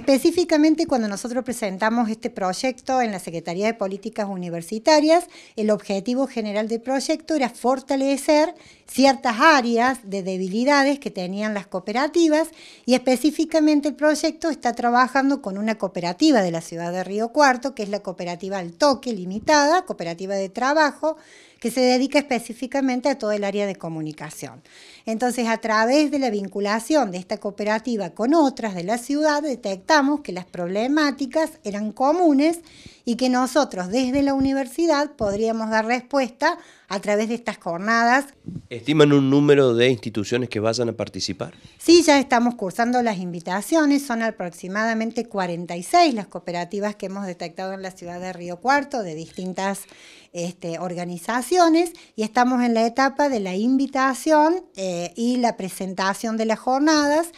Específicamente cuando nosotros presentamos este proyecto en la Secretaría de Políticas Universitarias, el objetivo general del proyecto era fortalecer ciertas áreas de debilidades que tenían las cooperativas y específicamente el proyecto está trabajando con una cooperativa de la ciudad de Río Cuarto, que es la cooperativa Al Toque Limitada, cooperativa de trabajo, que se dedica específicamente a todo el área de comunicación. Entonces, a través de la vinculación de esta cooperativa con otras de la ciudad, detectamos que las problemáticas eran comunes y que nosotros desde la universidad podríamos dar respuesta a través de estas jornadas. ¿Estiman un número de instituciones que vayan a participar? Sí, ya estamos cursando las invitaciones, son aproximadamente 46 las cooperativas que hemos detectado en la ciudad de Río Cuarto de distintas este, organizaciones y estamos en la etapa de la invitación eh, y la presentación de las jornadas